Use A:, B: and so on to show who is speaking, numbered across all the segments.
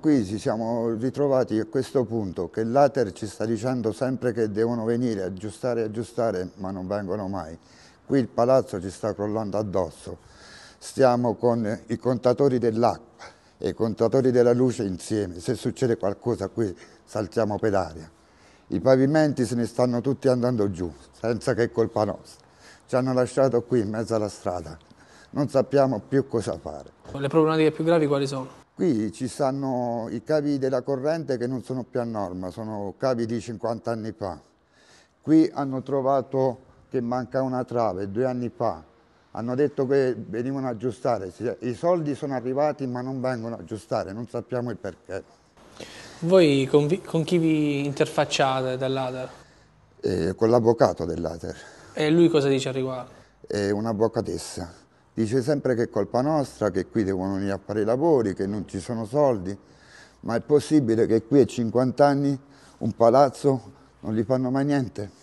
A: Qui ci siamo ritrovati a questo punto che l'Ater ci sta dicendo sempre che devono venire, aggiustare, aggiustare, ma non vengono mai. Qui il palazzo ci sta crollando addosso. Stiamo con i contatori dell'acqua e i contatori della luce insieme. Se succede qualcosa qui saltiamo per aria. I pavimenti se ne stanno tutti andando giù, senza che è colpa nostra. Ci hanno lasciato qui in mezzo alla strada non sappiamo più cosa fare. Le problematiche più gravi quali sono? Qui ci stanno i cavi della corrente che non sono più a norma, sono cavi di 50 anni fa. Qui hanno trovato che manca una trave due anni fa. Hanno detto che venivano ad aggiustare. I soldi sono arrivati ma non vengono a aggiustare, non sappiamo il perché. Voi con, vi, con chi vi interfacciate dell'ATER? Eh, con l'avvocato dell'ATER. E lui cosa dice a riguardo? È un'avvocatessa. Dice sempre che è colpa nostra, che qui devono venire a fare i lavori, che non ci sono soldi, ma è possibile che qui a 50 anni un palazzo non gli fanno mai niente?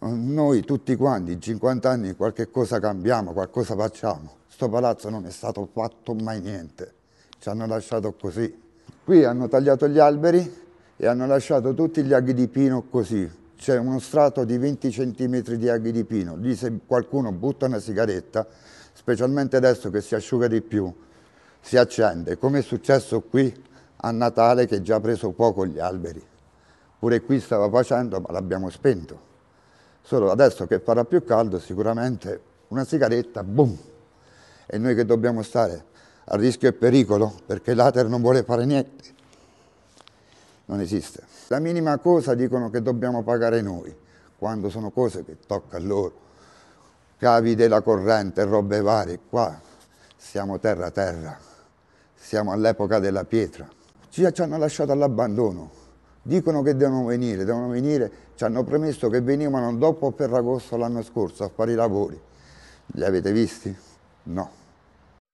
A: Noi tutti quanti in 50 anni qualche cosa cambiamo, qualcosa facciamo. Sto palazzo non è stato fatto mai niente, ci hanno lasciato così. Qui hanno tagliato gli alberi e hanno lasciato tutti gli aghi di pino così, c'è uno strato di 20 cm di aghi di pino, lì se qualcuno butta una sigaretta, specialmente adesso che si asciuga di più, si accende, come è successo qui a Natale che già ha preso poco gli alberi. Pure qui stava facendo, ma l'abbiamo spento. Solo adesso che farà più caldo, sicuramente una sigaretta, boom! E noi che dobbiamo stare a rischio e pericolo, perché l'Ater non vuole fare niente non esiste. La minima cosa dicono che dobbiamo pagare noi, quando sono cose che tocca a loro. Cavi della corrente, robe varie, qua siamo terra terra, siamo all'epoca della pietra. Ci, hanno lasciato all'abbandono, dicono che devono venire, devono venire, ci hanno promesso che venivano dopo per agosto l'anno scorso a fare i lavori. Li avete visti? No.